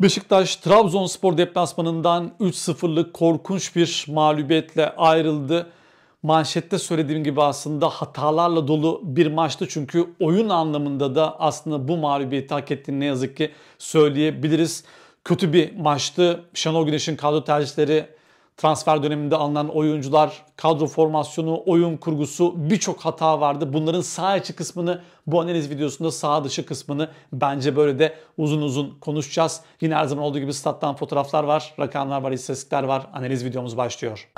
Beşiktaş Trabzonspor deplasmanından 3-0'lık korkunç bir mağlubiyetle ayrıldı. Manşette söylediğim gibi aslında hatalarla dolu bir maçtı çünkü oyun anlamında da aslında bu mağlubiyeti hak ettiğini ne yazık ki söyleyebiliriz. Kötü bir maçtı. Şenol Güneş'in kadro tercihleri transfer döneminde alınan oyuncular, kadro formasyonu, oyun kurgusu birçok hata vardı. Bunların sağ içi kısmını bu analiz videosunda sağ dışı kısmını bence böyle de uzun uzun konuşacağız. Yine her zaman olduğu gibi stat'tan fotoğraflar var, rakamlar var, istatistikler var. Analiz videomuz başlıyor.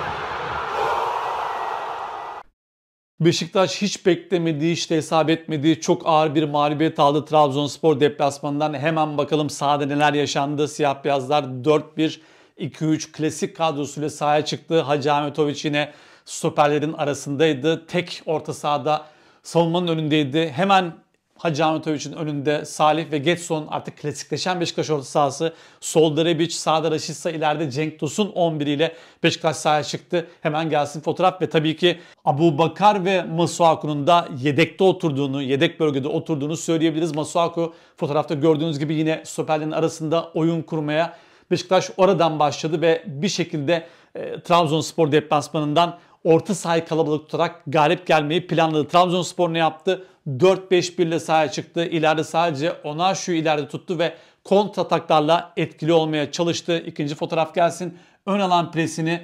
Beşiktaş hiç beklemediği, hiç de hesap etmediği çok ağır bir mağlubiyet aldı Trabzonspor deplasmanından. Hemen bakalım sahada neler yaşandı. Siyah beyazlar 4-1 2-3 klasik kadrosuyla sahaya çıktı. Hacı Ahmetoviç yine stoperlerin arasındaydı. Tek orta sahada savunmanın önündeydi. Hemen Hacı Ahmetoviç'in önünde Salih ve Getson artık klasikleşen Beşiktaş orta sahası. Solda Rebic, sağda Raşitsa, ileride Cenk Tosun 11 ile Beşiktaş sahaya çıktı. Hemen gelsin fotoğraf ve tabii ki Abu Bakar ve Masuaku'nun da yedekte oturduğunu, yedek bölgede oturduğunu söyleyebiliriz. Masuaku fotoğrafta gördüğünüz gibi yine stoperlerin arasında oyun kurmaya Beşiktaş oradan başladı ve bir şekilde e, Trabzonspor deplasmanından orta sahayı kalabalık tutarak galip gelmeyi planladı. Trabzonspor ne yaptı? 4-5-1 ile sahaya çıktı. İleride sadece ona şu ileride tuttu ve kontrataklarla etkili olmaya çalıştı. İkinci fotoğraf gelsin. Ön alan presini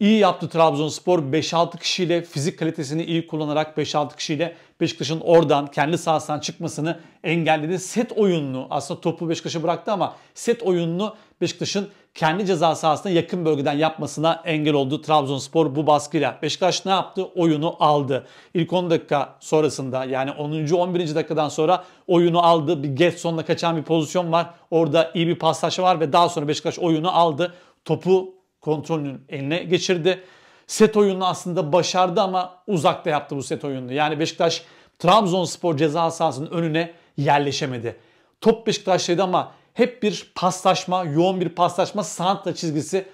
İyi yaptı Trabzonspor 5-6 kişiyle fizik kalitesini iyi kullanarak 5-6 kişiyle Beşiktaş'ın oradan kendi sahasından çıkmasını engelledi. Set oyununu aslında topu Beşiktaş'a bıraktı ama set oyununu Beşiktaş'ın kendi ceza sahasına yakın bölgeden yapmasına engel oldu Trabzonspor bu baskıyla. Beşiktaş ne yaptı? Oyunu aldı. İlk 10 dakika sonrasında yani 10. 11. dakikadan sonra oyunu aldı. Bir Getson'la kaçan bir pozisyon var. Orada iyi bir paslaşma var ve daha sonra Beşiktaş oyunu aldı. Topu kontrolünün eline geçirdi. Set oyununu aslında başardı ama uzakta yaptı bu set oyununu. Yani Beşiktaş Trabzonspor ceza sahasının önüne yerleşemedi. Top Beşiktaş'taydı ama hep bir paslaşma, yoğun bir paslaşma Santa çizgisi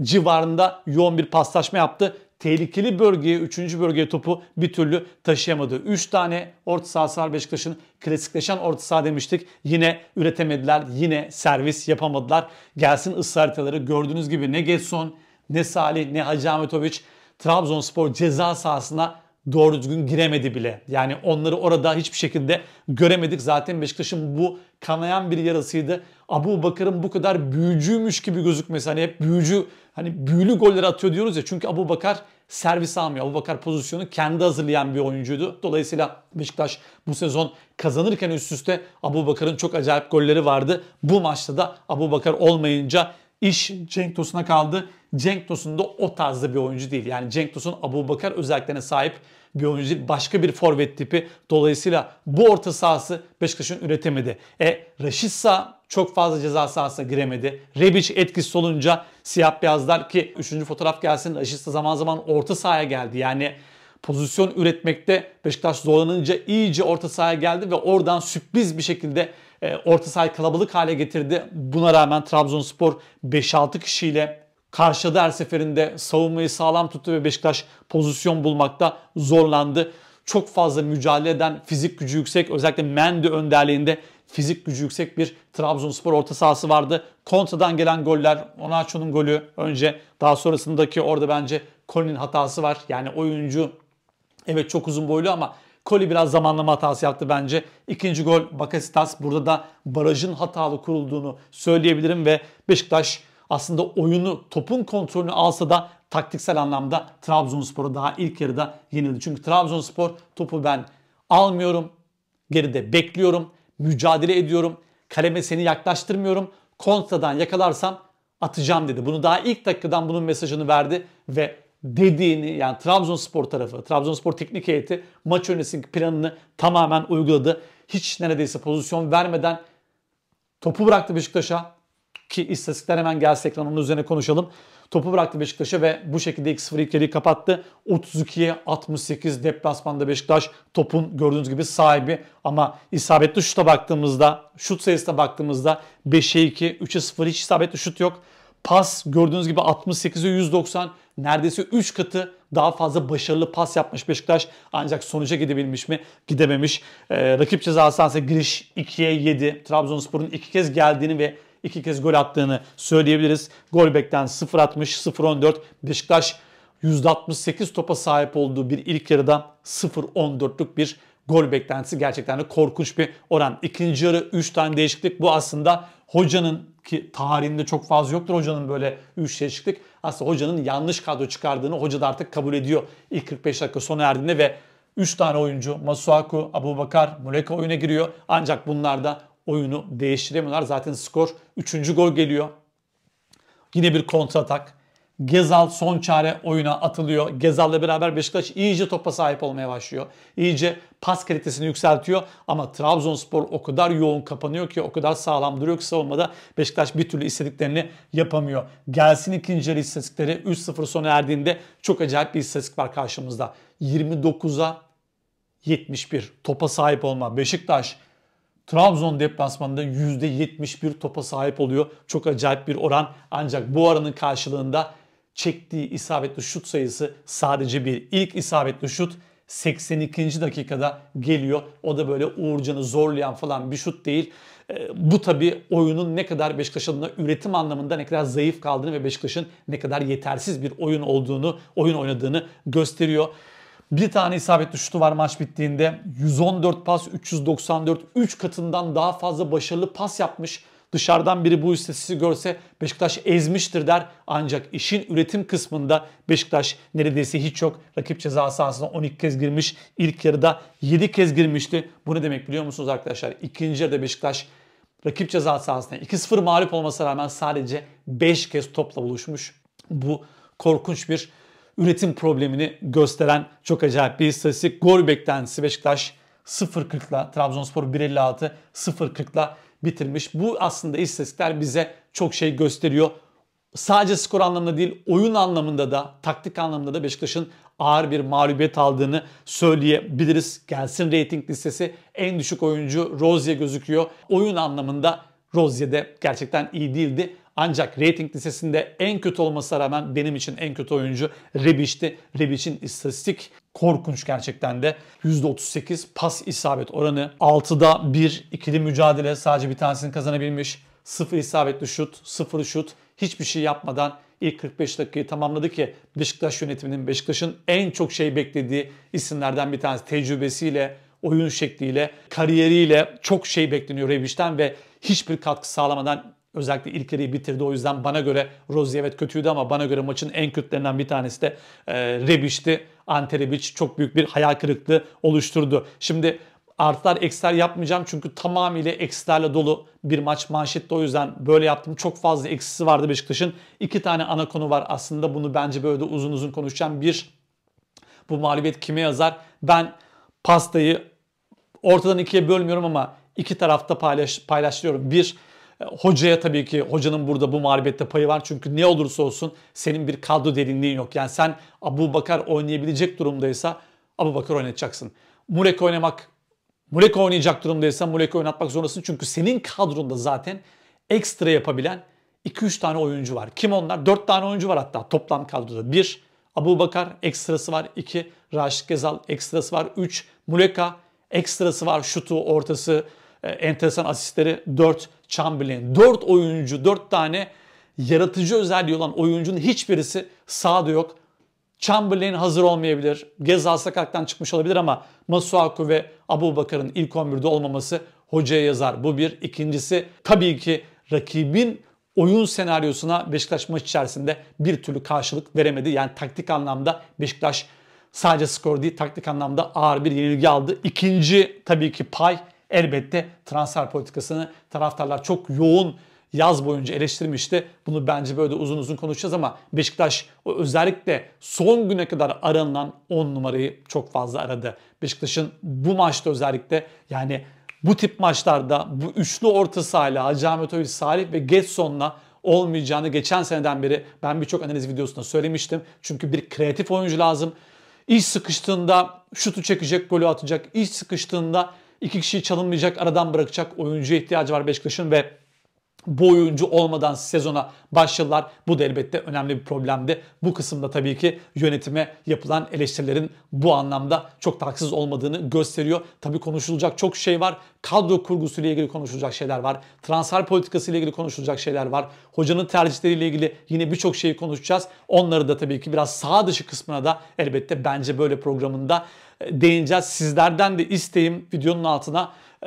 civarında yoğun bir paslaşma yaptı tehlikeli bölgeye, 3. bölgeye topu bir türlü taşıyamadı. 3 tane orta sahası var Beşiktaş'ın. Klasikleşen orta saha demiştik. Yine üretemediler. Yine servis yapamadılar. Gelsin ısrariteleri. Gördüğünüz gibi ne Getson, ne Salih, ne Hacı Ahmetoviç Trabzonspor ceza sahasına doğru düzgün giremedi bile. Yani onları orada hiçbir şekilde göremedik. Zaten Beşiktaş'ın bu kanayan bir yarasıydı. Abu Bakır'ın bu kadar büyücüymüş gibi gözükmesi. Hani hep büyücü, hani büyülü goller atıyor diyoruz ya. Çünkü Abu Bakar servis almıyor. Abu Bakar pozisyonu kendi hazırlayan bir oyuncuydu. Dolayısıyla Beşiktaş bu sezon kazanırken üst üste Abu Bakır'ın çok acayip golleri vardı. Bu maçta da Abu Bakar olmayınca iş Cenk Tosun'a kaldı. Cenk Tosun da o tarzda bir oyuncu değil. Yani Cenk Tosun Abu Bakar özelliklerine sahip bir oyuncu değil. Başka bir forvet tipi. Dolayısıyla bu orta sahası Beşiktaş'ın üretemedi. E Raşit Sağ çok fazla ceza sahasına giremedi. Rebic etkisiz olunca siyah beyazlar ki 3. fotoğraf gelsin Raşit Sağ zaman zaman orta sahaya geldi. Yani pozisyon üretmekte Beşiktaş zorlanınca iyice orta sahaya geldi ve oradan sürpriz bir şekilde e, orta sahayı kalabalık hale getirdi. Buna rağmen Trabzonspor 5-6 kişiyle karşıladı her seferinde. Savunmayı sağlam tuttu ve Beşiktaş pozisyon bulmakta zorlandı. Çok fazla mücadele eden fizik gücü yüksek özellikle Mendy önderliğinde fizik gücü yüksek bir Trabzonspor orta sahası vardı. Kontra'dan gelen goller, Onaço'nun golü önce daha sonrasındaki orada bence Colin'in hatası var. Yani oyuncu evet çok uzun boylu ama Koli biraz zamanlama hatası yaptı bence. İkinci gol Bakasitas. Burada da barajın hatalı kurulduğunu söyleyebilirim ve Beşiktaş aslında oyunu topun kontrolünü alsa da taktiksel anlamda Trabzonspor'a daha ilk yarıda yenildi. Çünkü Trabzonspor topu ben almıyorum. Geride bekliyorum. Mücadele ediyorum. Kaleme seni yaklaştırmıyorum. Kontradan yakalarsam atacağım dedi. Bunu daha ilk dakikadan bunun mesajını verdi ve dediğini yani Trabzonspor tarafı, Trabzonspor teknik heyeti maç öncesinin planını tamamen uyguladı. Hiç neredeyse pozisyon vermeden topu bıraktı Beşiktaş'a ki istatistikler hemen gelse ekran onun üzerine konuşalım. Topu bıraktı Beşiktaş'a ve bu şekilde 2-0 ilk kapattı. 32'ye 68 deplasmanda Beşiktaş topun gördüğünüz gibi sahibi. Ama isabetli şuta baktığımızda, şut sayısına baktığımızda 5'e 2, 3'e 0 hiç isabetli şut yok. Pas gördüğünüz gibi 68'e 190 neredeyse 3 katı daha fazla başarılı pas yapmış Beşiktaş. Ancak sonuca gidebilmiş mi? Gidememiş. Ee, rakip ceza giriş 2'ye 7. Trabzonspor'un 2 kez geldiğini ve 2 kez gol attığını söyleyebiliriz. gol bekten 0 atmış, 0 14. Beşiktaş %68 topa sahip olduğu bir ilk yarıda 0-14'lük bir gol beklentisi gerçekten de korkunç bir oran. İkinci yarı 3 tane değişiklik. Bu aslında hocanın ki tarihinde çok fazla yoktur hocanın böyle 3 şey çıktık Aslında hocanın yanlış kadro çıkardığını hoca da artık kabul ediyor ilk 45 dakika sona erdiğinde ve 3 tane oyuncu Masuaku, Abu Bakar, Muleka oyuna giriyor. Ancak bunlar da oyunu değiştiremiyorlar. Zaten skor 3. gol geliyor. Yine bir kontratak. Gezal son çare oyuna atılıyor. Gezal'la beraber Beşiktaş iyice topa sahip olmaya başlıyor. İyice pas kalitesini yükseltiyor ama Trabzonspor o kadar yoğun kapanıyor ki o kadar sağlam duruyor ki savunmada Beşiktaş bir türlü istediklerini yapamıyor. Gelsin ikinci yarı istatistikleri 3-0 sona erdiğinde çok acayip bir istatistik var karşımızda. 29'a 71 topa sahip olma. Beşiktaş Trabzon deplasmanında %71 topa sahip oluyor. Çok acayip bir oran. Ancak bu oranın karşılığında çektiği isabetli şut sayısı sadece bir. İlk isabetli şut 82. dakikada geliyor. O da böyle Uğurcan'ı zorlayan falan bir şut değil. Ee, bu tabi oyunun ne kadar Beşiktaş adına üretim anlamında ne kadar zayıf kaldığını ve Beşiktaş'ın ne kadar yetersiz bir oyun olduğunu, oyun oynadığını gösteriyor. Bir tane isabetli şutu var maç bittiğinde. 114 pas, 394, 3 katından daha fazla başarılı pas yapmış Dışarıdan biri bu istatistiği görse Beşiktaş ezmiştir der. Ancak işin üretim kısmında Beşiktaş neredeyse hiç yok. Rakip ceza sahasına 12 kez girmiş. İlk yarıda 7 kez girmişti. Bu ne demek biliyor musunuz arkadaşlar? İkinci yarıda Beşiktaş rakip ceza sahasına 2-0 mağlup olmasına rağmen sadece 5 kez topla buluşmuş. Bu korkunç bir üretim problemini gösteren çok acayip bir istatistik. Gol beklentisi Beşiktaş 0.40'la, Trabzonspor 1.56, 0.40'la bitirmiş. Bu aslında istatistikler bize çok şey gösteriyor. Sadece skor anlamında değil oyun anlamında da taktik anlamında da Beşiktaş'ın ağır bir mağlubiyet aldığını söyleyebiliriz. Gelsin rating listesi en düşük oyuncu Rozier gözüküyor. Oyun anlamında Rozier de gerçekten iyi değildi. Ancak rating listesinde en kötü olmasına rağmen benim için en kötü oyuncu Rebic'ti. Rebic'in istatistik korkunç gerçekten de. %38 pas isabet oranı. 6'da 1 ikili mücadele sadece bir tanesini kazanabilmiş. 0 isabetli şut, 0 şut. Hiçbir şey yapmadan ilk 45 dakikayı tamamladı ki Beşiktaş yönetiminin Beşiktaş'ın en çok şey beklediği isimlerden bir tanesi tecrübesiyle, oyun şekliyle, kariyeriyle çok şey bekleniyor Rebic'ten ve hiçbir katkı sağlamadan Özellikle ilk yarıyı bitirdi. O yüzden bana göre Rozier evet kötüydü ama bana göre maçın en kötülerinden bir tanesi de e, Rebic'ti. Ante Rebic çok büyük bir hayal kırıklığı oluşturdu. Şimdi artılar eksiler yapmayacağım çünkü tamamıyla eksilerle dolu bir maç manşetti. O yüzden böyle yaptım. Çok fazla eksisi vardı Beşiktaş'ın. İki tane ana konu var aslında. Bunu bence böyle de uzun uzun konuşacağım. Bir, bu mağlubiyet kime yazar? Ben pastayı ortadan ikiye bölmüyorum ama iki tarafta paylaş, paylaştırıyorum. Bir, e, hocaya tabii ki hocanın burada bu mağlubiyette payı var. Çünkü ne olursa olsun senin bir kadro derinliğin yok. Yani sen Abu Bakar oynayabilecek durumdaysa Abu Bakar oynatacaksın. Murek oynamak, Murek oynayacak durumdaysa Murek oynatmak zorundasın. Çünkü senin kadronda zaten ekstra yapabilen 2-3 tane oyuncu var. Kim onlar? 4 tane oyuncu var hatta toplam kadroda. 1. Abu Bakar ekstrası var. 2. Raşit Gezal ekstrası var. 3. Muleka ekstrası var. Şutu, ortası, e, enteresan asistleri 4 Chamberlain. 4 oyuncu, 4 tane yaratıcı özelliği olan oyuncunun hiçbirisi sahada yok. Chamberlain hazır olmayabilir. Gezal sakattan çıkmış olabilir ama Masuaku ve Abu Bakar'ın ilk 11'de olmaması hocaya yazar. Bu bir. ikincisi. tabii ki rakibin oyun senaryosuna Beşiktaş maç içerisinde bir türlü karşılık veremedi. Yani taktik anlamda Beşiktaş sadece skor değil taktik anlamda ağır bir yenilgi aldı. İkinci tabii ki pay elbette transfer politikasını taraftarlar çok yoğun yaz boyunca eleştirmişti. Bunu bence böyle uzun uzun konuşacağız ama Beşiktaş özellikle son güne kadar aranılan 10 numarayı çok fazla aradı. Beşiktaş'ın bu maçta özellikle yani bu tip maçlarda bu üçlü orta sahayla Hacı Ahmet Oyu, Salih ve Getson'la olmayacağını geçen seneden beri ben birçok analiz videosunda söylemiştim. Çünkü bir kreatif oyuncu lazım. İş sıkıştığında şutu çekecek, golü atacak. İş sıkıştığında İki kişi çalınmayacak aradan bırakacak oyuncuya ihtiyacı var Beşiktaş'ın ve bu oyuncu olmadan sezona başladılar. Bu da elbette önemli bir problemdi. Bu kısımda tabii ki yönetime yapılan eleştirilerin bu anlamda çok da olmadığını gösteriyor. Tabii konuşulacak çok şey var. Kadro kurgusu ile ilgili konuşulacak şeyler var. Transfer politikası ile ilgili konuşulacak şeyler var. Hocanın tercihleri ile ilgili yine birçok şeyi konuşacağız. Onları da tabii ki biraz sağ dışı kısmına da elbette bence böyle programında değineceğiz. Sizlerden de isteğim videonun altına e,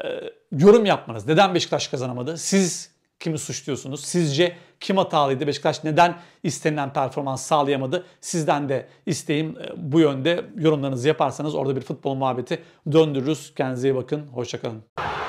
yorum yapmanız. Neden Beşiktaş kazanamadı? Siz kimi suçluyorsunuz? Sizce kim hatalıydı? Beşiktaş neden istenilen performans sağlayamadı? Sizden de isteğim e, bu yönde yorumlarınızı yaparsanız orada bir futbol muhabbeti döndürürüz. Kendinize iyi bakın. Hoşçakalın.